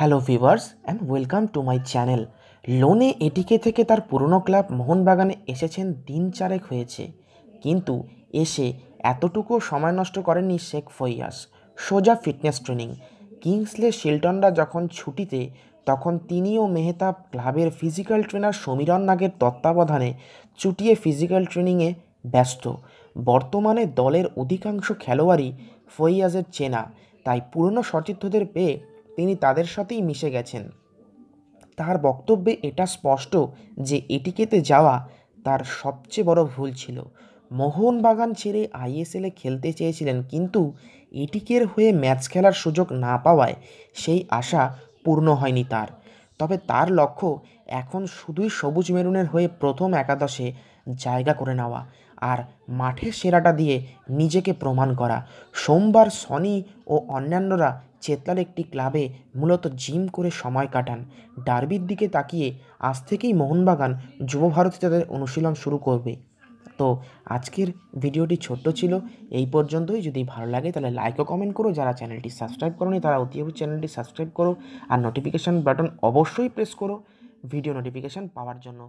hello viewers and welcome to my channel লোনে এটিকে থেকে তার পুরনো ক্লাব মোহনবাগানে এসেছেন দিন চারেক হয়েছে কিন্তু এসে এতটুকু সময় নষ্ট করেননি শেখ ফৈয়াস সোজা ফিটনেস ট্রেনিং কিংসলে শিল্টনরা যখন ছুটিতে তখন তিনিও মেহতাব ক্লাবের ফিজিক্যাল ট্রেনার সমীরন নাগের তত্ত্বাবধানে চুটিয়ে ফিজিক্যাল ট্রেনিংয়ে ব্যস্ত বর্তমানে দলের অধিকাংশ খেলোয়াড়ই ফৈয়াজের চেনা তাই পুরনো সতীর্থদের পেয়ে তিনি তাদের সাথেই মিশে গেছেন তার বক্তব্যে এটা স্পষ্ট যে এটিকেতে যাওয়া তার সবচেয়ে বড় ভুল ছিল মোহনবাগান ছেড়ে আইএসএলে খেলতে চেয়েছিলেন কিন্তু এটিকের হয়ে ম্যাচ খেলার সুযোগ না পাওয়ায় সেই আশা পূর্ণ হয়নি তার তবে তার লক্ষ্য এখন শুধুই সবুজ মেরুনের হয়ে প্রথম একাদশে জায়গা করে নেওয়া আর মাঠে সেরাটা দিয়ে নিজেকে প্রমাণ করা সোমবার সনি ও অন্যান্যরা চেতলার একটি ক্লাবে মূলত জিম করে সময় কাটান ডার্বির দিকে তাকিয়ে আজ থেকেই মোহনবাগান যুবভারতী তাদের অনুশীলন শুরু করবে তো আজকের ভিডিওটি ছোট্ট ছিল এই পর্যন্তই যদি ভালো লাগে তাহলে লাইক ও কমেন্ট করো যারা চ্যানেলটি সাবস্ক্রাইব করোনি তারা অতি চ্যানেলটি সাবস্ক্রাইব করো আর নোটিফিকেশান বাটন অবশ্যই প্রেস করো ভিডিও নোটিফিকেশান পাওয়ার জন্য